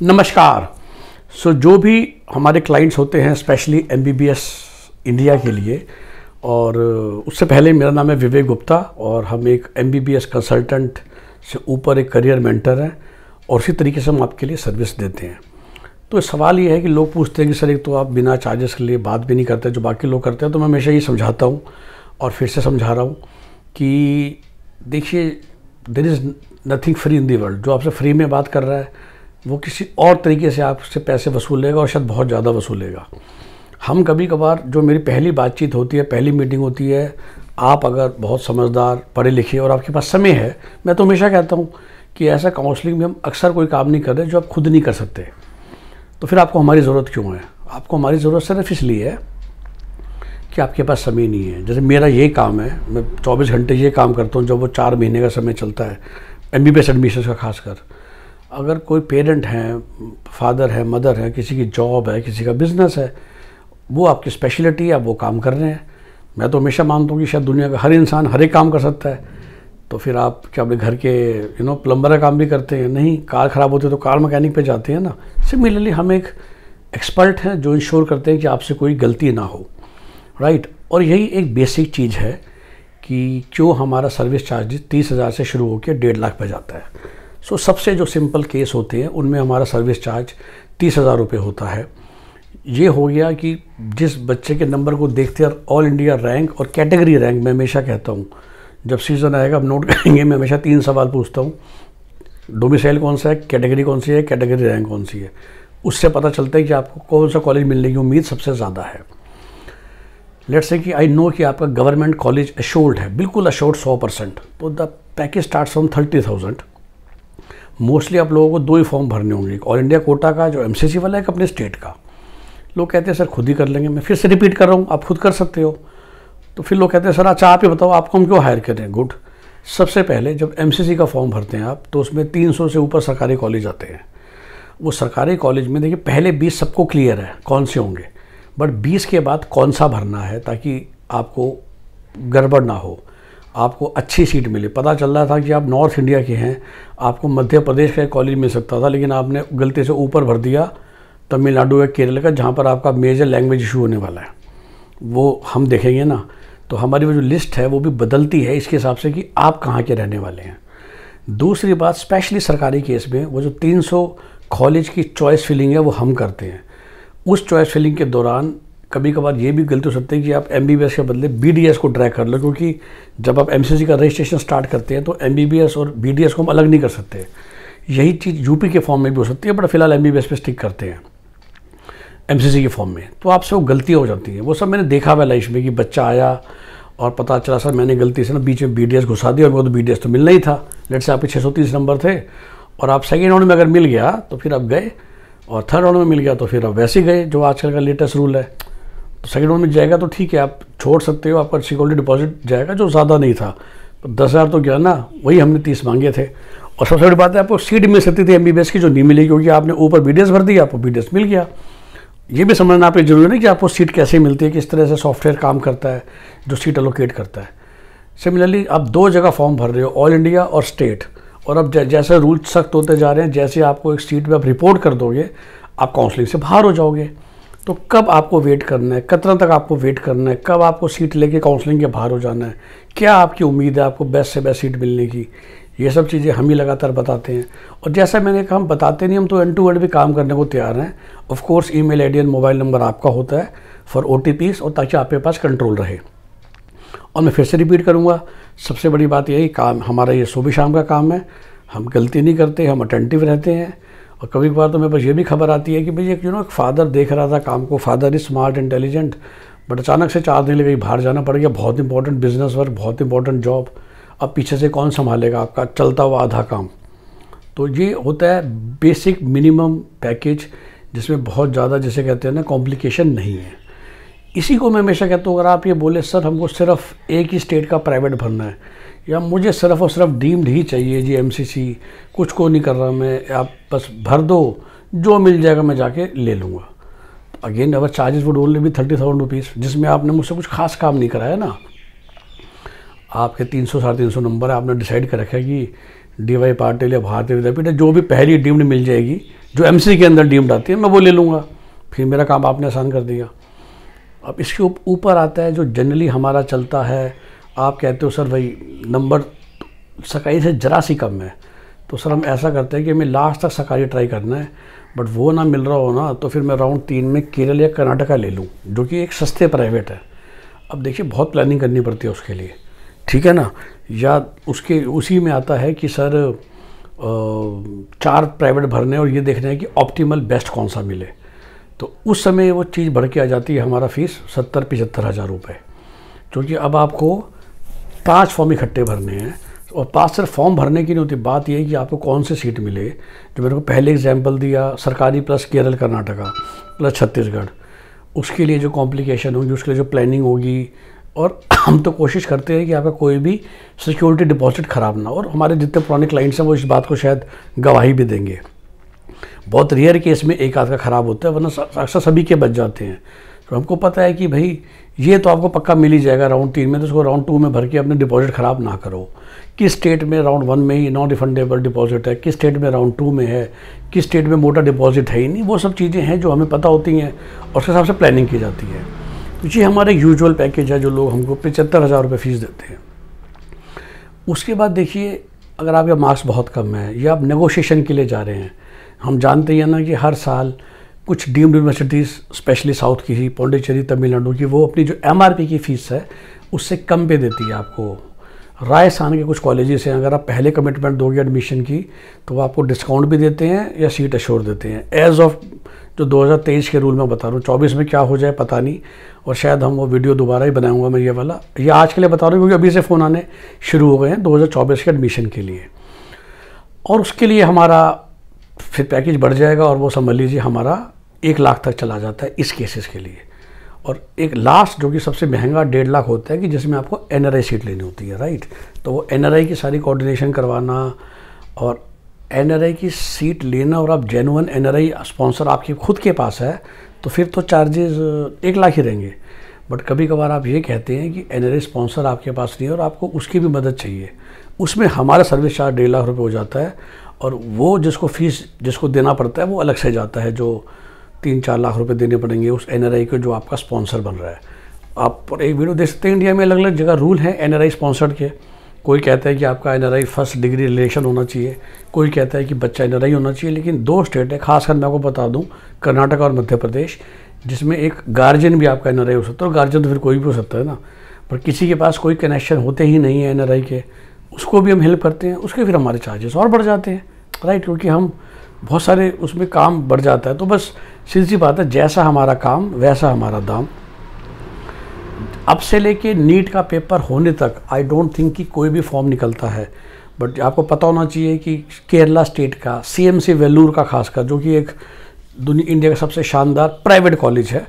नमस्कार सो so, जो भी हमारे क्लाइंट्स होते हैं स्पेशली एम इंडिया के लिए और उससे पहले मेरा नाम है विवेक गुप्ता और हम एक एम कंसल्टेंट से ऊपर एक करियर मेंटर हैं और उसी तरीके से हम आपके लिए सर्विस देते हैं तो सवाल ये है कि लोग पूछते हैं कि सर एक तो आप बिना चार्जेस के लिए बात भी नहीं करते जो बाकी लोग करते हैं तो मैं हमेशा ये समझाता हूँ और फिर से समझा रहा हूँ कि देखिए there is nothing free in the world जो आपसे फ्री में बात कर रहा है वो किसी और तरीके से आपसे पैसे वसूलेगा और शायद बहुत ज़्यादा वसूलेगा हम कभी कभार जो मेरी पहली बातचीत होती है पहली मीटिंग होती है आप अगर बहुत समझदार पढ़े लिखे और आपके पास समय है मैं तो हमेशा कहता हूँ कि ऐसा काउंसलिंग में हम अक्सर कोई काम नहीं कर रहे जो आप खुद नहीं कर सकते तो फिर आपको हमारी ज़रूरत क्यों है आपको हमारी ज़रूरत सिर्फ इसलिए है कि आपके पास समय नहीं है जैसे मेरा ये काम है मैं 24 घंटे ये काम करता हूँ जब वो चार महीने का समय चलता है एम बी एडमिशन का खासकर अगर कोई पेरेंट हैं फादर है मदर है किसी की जॉब है किसी का बिज़नेस है वो आपकी स्पेशलिटी है आप वो काम कर रहे हैं मैं तो हमेशा मानता हूँ कि शायद दुनिया का हर इंसान हर एक काम कर सकता है तो फिर आप क्या अपने घर के यू नो प्लम्बर का काम भी करते हैं नहीं कार ख़राब होती है तो कार मकैनिक पे जाते हैं ना सिमिलरली हम एक एक्सपर्ट हैं जो इंश्योर करते हैं कि आपसे कोई गलती ना हो राइट और यही एक बेसिक चीज़ है कि क्यों हमारा सर्विस चार्ज तीस हज़ार से शुरू होकर डेढ़ लाख पे जाता है सो सबसे जो सिंपल केस होते हैं उनमें हमारा सर्विस चार्ज तीस हज़ार रुपये होता है ये हो गया कि जिस बच्चे के नंबर को देखते हैं ऑल इंडिया रैंक और कैटेगरी रैंक मैं हमेशा कहता हूँ जब सीज़न आएगा अब नोट करेंगे मैं हमेशा तीन सवाल पूछता हूँ डोमिसाइल कौन सा है कैटेगरी कौन सी है कैटेगरी रैंक कौन सी है उससे पता चलता है कि आपको कौन सा कॉलेज मिलने की उम्मीद सबसे ज़्यादा है लेट्स से कि आई नो कि आपका गवर्नमेंट कॉलेज अशोर्ड है बिल्कुल अशोर्ड सौ परसेंट तो the package start from thirty thousand mostly आप लोगों को दो ही फॉर्म भरने होंगे एक ऑल इंडिया कोटा का जो एम वाला है एक अपने स्टेट का लोग कहते हैं सर खुद ही कर लेंगे मैं फिर से रिपीट कर रहा हूँ आप खुद कर सकते हो तो फिर लोग कहते हैं सर अच्छा आप ही बताओ आपको हम क्यों हायर करें गुड सबसे पहले जब एम का फॉर्म भरते हैं आप तो उसमें तीन से ऊपर सरकारी कॉलेज आते हैं वो सरकारी कॉलेज में देखिए पहले बीस सबको क्लियर है कौन से होंगे बट बीस के बाद कौन सा भरना है ताकि आपको गड़बड़ ना हो आपको अच्छी सीट मिली पता चल रहा था कि आप नॉर्थ इंडिया के हैं आपको मध्य प्रदेश का कॉलेज मिल सकता था लेकिन आपने गलती से ऊपर भर दिया तमिलनाडु या केरल का जहाँ पर आपका मेजर लैंग्वेज इशू होने वाला है वो हम देखेंगे ना तो हमारी वो जो लिस्ट है वो भी बदलती है इसके हिसाब से कि आप कहाँ के रहने वाले हैं दूसरी बात स्पेशली सरकारी केस में वो जो 300 कॉलेज की चॉइस फिलिंग है वो हम करते हैं उस चॉइस फिलिंग के दौरान कभी कभार ये भी गलती हो सकती है कि आप एम के बदले बी को ट्रैक कर लो क्योंकि जब आप एम का रजिस्ट्रेशन स्टार्ट करते हैं तो एम और बी को हम अलग नहीं कर सकते यही चीज़ यूपी के फॉर्म में भी हो सकती है बट फिलहाल एम बी पे स्टिक करते हैं एम के फॉर्म में तो आपसे वो गलतियाँ हो जाती हैं वो सब मैंने देखा हुआ लाइफ में कि बच्चा आया और पता चला सर मैंने गलती से ना बीच में बी घुसा दिया और वो तो बी तो मिलना ही था लेट से आपके तीस नंबर थे और आप सेकेंड राउंड में अगर मिल गया तो फिर आप गए और थर्ड राउंड में मिल गया तो फिर आप वैसे ही गए जो आजकल का लेटेस्ट रूल है सेकेंड तो वन में जाएगा तो ठीक है आप छोड़ सकते हो आपका सिक्योरिटी डिपॉजिट जाएगा जो ज़्यादा नहीं था तो दस हज़ार तो गया ना वही हमने तीस मांगे थे और सबसे बड़ी बात है आपको सीट मिल सकती थी एम की जो नहीं मिली क्योंकि आपने ऊपर बी भर दी आपको बी मिल गया ये भी समझना आपकी जरूरी नहीं कि आपको सीट कैसे मिलती है किस तरह से सॉफ्टवेयर काम करता है जो सीट अलोकेट करता है सिमिलरली आप दो जगह फॉर्म भर रहे हो ऑल इंडिया और स्टेट और अब जैसे रूल सख्त होते जा रहे हैं जैसे आपको एक सीट पर आप रिपोर्ट कर दोगे आप काउंसलिंग से बाहर हो जाओगे तो कब आपको वेट करना है कितना तक आपको वेट करना है कब आपको सीट लेके काउंसलिंग के बाहर हो जाना है क्या आपकी उम्मीद है आपको बेस्ट से बेस्ट सीट मिलने की ये सब चीज़ें हम ही लगातार बताते हैं और जैसा मैंने कहा हम बताते नहीं हम तो एंड टू एंड भी काम करने को तैयार हैं ऑफकोर्स ई मेल आई मोबाइल नंबर आपका होता है फॉर ओ और ताकि आपके पास कंट्रोल रहे और मैं फिर से रिपीट करूँगा सबसे बड़ी बात यही काम हमारा ये सुबह शाम का काम है हम गलती नहीं करते हम अटेंटिव रहते हैं और कभी कभार तो मेरे पास ये भी खबर आती है कि भाई एक यू नो एक फादर देख रहा था काम को father is smart intelligent but अचानक से चार दिन लेके बाहर जाना पड़ गया बहुत इंपॉर्टेंट बिजनेस वर्क बहुत इंपॉर्टेंट जॉब अब पीछे से कौन संभालेगा आपका चलता हुआ आधा काम तो ये होता है बेसिक मिनिमम पैकेज जिसमें बहुत ज़्यादा जैसे कहते हैं ना कॉम्प्लिकेशन नहीं है इसी को मैं हमेशा कहता हूँ अगर आप ये बोले सर हमको सिर्फ एक ही स्टेट का प्राइवेट भरना है या मुझे सिर्फ और सिर्फ डीम्ड ही चाहिए जी एमसीसी कुछ को नहीं कर रहा मैं आप बस भर दो जो मिल जाएगा मैं जाके ले लूँगा again our charges would only भी थर्टी थाउजेंड रुपीज़ जिसमें आपने मुझसे कुछ खास काम नहीं कराया ना आपके तीन सौ साढ़े तीन सौ नंबर है आपने डिसाइड कर रखा है कि डी वाई पाटिल या भारतीय विद्यापीठ जो भी पहली डीम्ड मिल जाएगी जो एम के अंदर डीम्ड आती है मैं वो ले लूँगा फिर मेरा काम आपने आसान कर दिया अब इसके ऊपर आता है जो जनरली हमारा चलता है आप कहते हो सर भाई नंबर सकाई से ज़रा सी कम है तो सर हम ऐसा करते हैं कि हमें लास्ट तक सकारी ट्राई करना है बट वो ना मिल रहा हो ना तो फिर मैं राउंड तीन में केरल या कर्नाटका ले लूँ जो कि एक सस्ते प्राइवेट है अब देखिए बहुत प्लानिंग करनी पड़ती है उसके लिए ठीक है ना या उसके उसी में आता है कि सर चार प्राइवेट भरने और ये देखने हैं कि ऑप्टिमल बेस्ट कौन सा मिले तो उस समय वो चीज़ भर के आ जाती है हमारा फीस सत्तर पचहत्तर हज़ार रुपये क्योंकि अब आपको पाँच फॉर्म इकट्ठे भरने हैं और पांच सिर्फ फॉर्म भरने की नहीं होती बात यह है कि आपको कौन सी सीट मिले जो मेरे को पहले एग्जाम्पल दिया सरकारी प्लस केरल कर्नाटका प्लस छत्तीसगढ़ उसके लिए जो कॉम्प्लिकेशन होगी उसके लिए जो प्लानिंग होगी और हम तो कोशिश करते हैं कि आपका कोई भी सिक्योरिटी डिपॉजिट ख़राब ना और हमारे जितने पुराने क्लाइंट्स हैं वो इस बात को शायद गवाही भी देंगे बहुत रेयर केस में एक आध का ख़राब होता है वरना अक्सर सभी के बच जाते हैं तो हमको पता है कि भाई ये तो आपको पक्का मिल ही जाएगा राउंड तीन में तो उसको राउंड टू में भर के अपने डिपॉजिट ख़राब ना करो किस स्टेट में राउंड वन में ही नॉन रिफंडेबल डिपॉजिट है किस स्टेट में राउंड टू में है किस स्टेट में मोटा डिपॉजिट है ही नहीं वो सब चीज़ें हैं जो हमें पता होती हैं और उसके हिसाब से प्लानिंग की जाती है तो ये हमारा यूजल पैकेज है जो लोग हमको पचहत्तर हज़ार रुपये फ़ीस देते हैं उसके बाद देखिए अगर आपका मार्क्स बहुत कम है या आप नेगोशिएशन के लिए जा रहे हैं हम जानते हैं ना कि हर साल कुछ डीम्ड यूनिवर्सिटीज़ स्पेशली साउथ की ही पौंडीचेरी तमिलनाडु की वो अपनी जो एम की फ़ीस है उससे कम पे देती है आपको राजस्थान के कुछ कॉलेजेस हैं अगर आप पहले कमिटमेंट दोगे एडमिशन की तो वो आपको डिस्काउंट भी देते हैं या सीट अश्योर देते हैं एज ऑफ जो 2023 के रूल में बता रहा हूँ चौबीस में क्या हो जाए पता नहीं और शायद हम वो वीडियो दोबारा ही बनाऊंगा मैं ये वाला ये आज के लिए बता रहा हूँ क्योंकि अभी से फ़ोन आने शुरू हो गए हैं 2024 के एडमिशन के लिए और उसके लिए हमारा फिर पैकेज बढ़ जाएगा और वो समझ लीजिए हमारा एक लाख तक चला जाता है इस केसेस के लिए और एक लास्ट जो कि सबसे महंगा डेढ़ लाख होता है कि जिसमें आपको एन सीट लेनी होती है राइट तो वो एन की सारी कोऑर्डिनेशन करवाना और एन की सीट लेना और आप जेनुअन एन आर स्पॉन्सर आपके खुद के पास है तो फिर तो चार्जेस एक लाख ही रहेंगे बट कभी कभार आप ये कहते हैं कि एन आर स्पॉन्सर आपके पास नहीं है और आपको उसकी भी मदद चाहिए उसमें हमारा सर्विस चार्ज डेढ़ लाख रुपये हो जाता है और वो जिसको फीस जिसको देना पड़ता है वो अलग से जाता है जो तीन चार लाख रुपए देने पड़ेंगे उस एन को जो आपका स्पॉन्सर बन रहा है आप और एक वीडियो देख सकते हैं इंडिया में अलग अलग जगह रूल हैं एन आर स्पॉन्सर्ड के कोई कहता है कि आपका एन फर्स्ट डिग्री रिलेशन होना चाहिए कोई कहता है कि बच्चा एन होना चाहिए लेकिन दो स्टेट है खासकर मैं आपको बता दूँ कर्नाटक और मध्य प्रदेश जिसमें एक गार्जियन भी आपका एन हो सकता है और गार्जियन तो फिर कोई भी हो सकता है ना पर किसी के पास कोई कनेक्शन होते ही नहीं है एन के उसको भी हम हेल्प करते हैं उसके फिर हमारे चार्जेस और बढ़ जाते हैं राइट क्योंकि हम बहुत सारे उसमें काम बढ़ जाता है तो बस सीधी सी बात है जैसा हमारा काम वैसा हमारा दाम अब से लेके नीट का पेपर होने तक आई डोंट थिंक कि कोई भी फॉर्म निकलता है बट आपको पता होना चाहिए कि केरला स्टेट का सी एम सी का खासकर जो कि एक दुनिया इंडिया का सबसे शानदार प्राइवेट कॉलेज है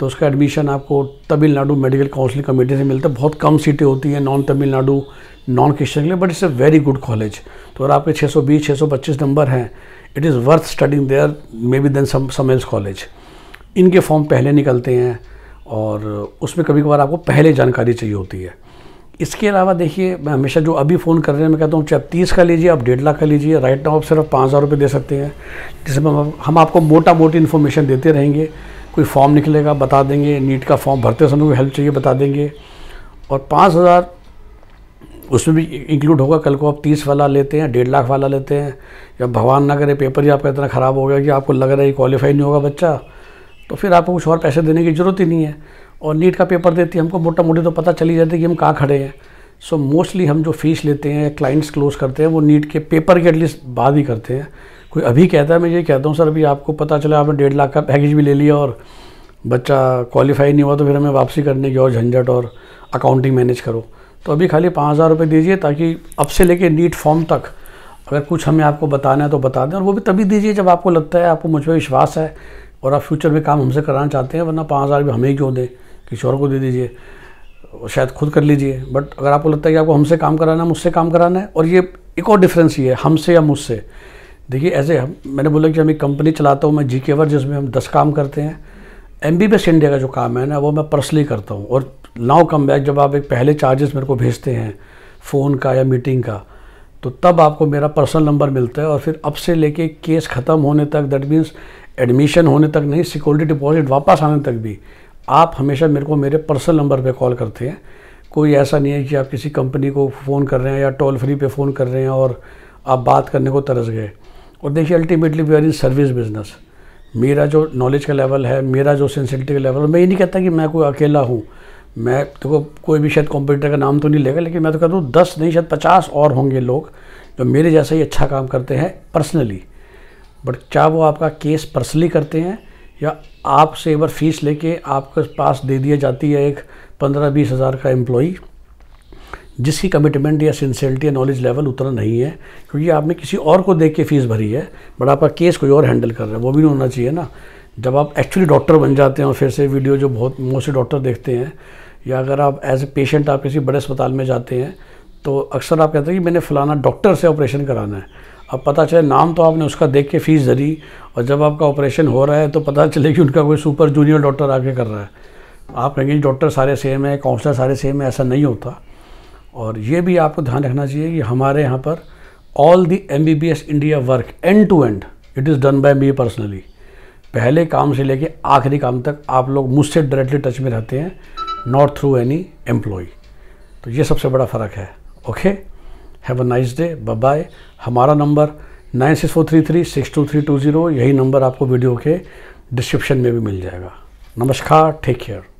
तो उसका एडमिशन आपको तमिलनाडु मेडिकल काउंसिलिंग कमेटी से मिलता है बहुत कम सीटें होती हैं नॉन तमिलनाडु नॉन क्रिश्चन के लिए but it's a very good college तो अगर आपके 620 625 नंबर हैं it is worth studying there may be then some else college इनके फॉर्म पहले निकलते हैं और उसमें कभी कभार आपको पहले जानकारी चाहिए होती है इसके अलावा देखिए मैं हमेशा जो अभी फ़ोन कर रहे हैं मैं कहता हूँ चाहे आप तीस का लीजिए आप डेढ़ लाख का लीजिए राइट नाउ आप सिर्फ पाँच हज़ार रुपये दे सकते हैं जिसमें हम आपको मोटा मोटी इन्फॉर्मेशन देते रहेंगे कोई फॉर्म निकलेगा बता देंगे नीट का फॉर्म भरते समय कोई हेल्प चाहिए बता देंगे और पाँच हज़ार उसमें भी इंक्लूड होगा कल को आप तीस वाला लेते हैं डेढ़ लाख वाला लेते हैं या भगवान ना करे पेपर ही आपका इतना ख़राब हो गया कि आपको लग रहा है क्वालिफाई नहीं होगा बच्चा तो फिर आपको कुछ और पैसे देने की ज़रूरत ही नहीं है और नीट का पेपर देती है हमको मोटा मोटी तो पता चली जाती है कि हम कहाँ खड़े हैं सो so, मोस्टली हम जो फ़ीस लेते हैं क्लाइंट्स क्लोज करते हैं वो नीट के पेपर के एटलीस्ट बाद ही करते हैं कोई अभी कहता है मैं ये कहता हूँ सर अभी आपको पता चला आपने डेढ़ लाख का पैकेज भी ले लिया और बच्चा क्वालिफाई नहीं हुआ तो फिर हमें वापसी करने की और झंझट और अकाउंटिंग मैनेज करो तो अभी खाली पाँच हज़ार रुपये दीजिए ताकि अब से लेके नीट फॉर्म तक अगर कुछ हमें आपको बताना है तो बता दें और वो भी तभी दीजिए जब आपको लगता है आपको मुझ पर विश्वास है और आप फ्यूचर में काम हमसे कराना चाहते हैं वरना पाँच हज़ार भी हमें ही क्यों दें किसी और को दे दीजिए शायद खुद कर लीजिए बट अगर आपको लगता है कि आपको हमसे काम कराना है मुझसे काम कराना है और ये एक और डिफरेंस ये है हमसे या मुझसे देखिए ऐसे हम मैंने बोला कि हम एक कंपनी चलाता हूँ मैं जी केवर जिसमें हम दस काम करते हैं एम बी बी इंडिया का जो काम है ना वो मैं पर्सनली करता हूँ और नाउ कम बैक जब आप एक पहले चार्जेस मेरे को भेजते हैं फ़ोन का या मीटिंग का तो तब आपको मेरा पर्सनल नंबर मिलता है और फिर अब से लेके केस ख़त्म होने तक दैट मीन्स एडमिशन होने तक नहीं सिक्योरिटी डिपॉजिट वापस आने तक भी आप हमेशा मेरे को मेरे पर्सनल नंबर पे कॉल करते हैं कोई ऐसा नहीं है कि आप किसी कंपनी को फ़ोन कर रहे हैं या टोल फ्री पे फ़ोन कर रहे हैं और आप बात करने को तरस गए और देखिए ultimately we are in service business मेरा जो नॉलेज का लेवल है मेरा जो सेंसिटिविटी का लेवल है मैं ये नहीं कहता कि मैं कोई अकेला हूँ मैं देखो तो कोई भी शायद कॉम्पिटिटर का नाम तो नहीं लेगा लेकिन मैं तो कहता हूँ दस नहीं शायद पचास और होंगे लोग जो मेरे जैसा ही अच्छा काम करते हैं पर्सनली बट चाहे वो आपका केस पर्सनली करते हैं या आपसे एक बार फीस लेके आपके पास दे दिया जाती है एक पंद्रह बीस हज़ार का एम्प्लॉई जिसकी कमिटमेंट या सिंसेरिटी या नॉलेज लेवल उतना नहीं है क्योंकि आपने किसी और को देख के फ़ीस भरी है बट आपका केस कोई और हैंडल कर रहा है वो भी नहीं होना चाहिए ना जब आप एक्चुअली डॉक्टर बन जाते हैं और फिर से वीडियो जो बहुत मोस्टली डॉक्टर देखते हैं या अगर आप एज ए पेशेंट आप किसी बड़े अस्पताल में जाते हैं तो अक्सर आप कहते हैं कि मैंने फ़लाना डॉक्टर से ऑपरेशन कराना है अब पता चले नाम तो आपने उसका देख के फ़ीस धरी और जब आपका ऑपरेशन हो रहा है तो पता चले कि उनका कोई सुपर जूनियर डॉक्टर आके कर रहा है आप कहेंगे डॉक्टर सारे सेम है काउंसलर सारे सेम है ऐसा नहीं होता और ये भी आपको ध्यान रखना चाहिए कि हमारे यहाँ पर all the M B B S India work end to end it is done by me personally पहले काम से लेके आखिरी काम तक आप लोग मुझसे डायरेक्टली टच में रहते हैं नॉट थ्रू एनी एम्प्लॉय तो ये सबसे बड़ा फ़र्क है okay have a nice day bye हमारा number nine six four three three six two three two zero यही नंबर आपको वीडियो के डिस्क्रिप्शन में भी मिल जाएगा नमस्कार टेक केयर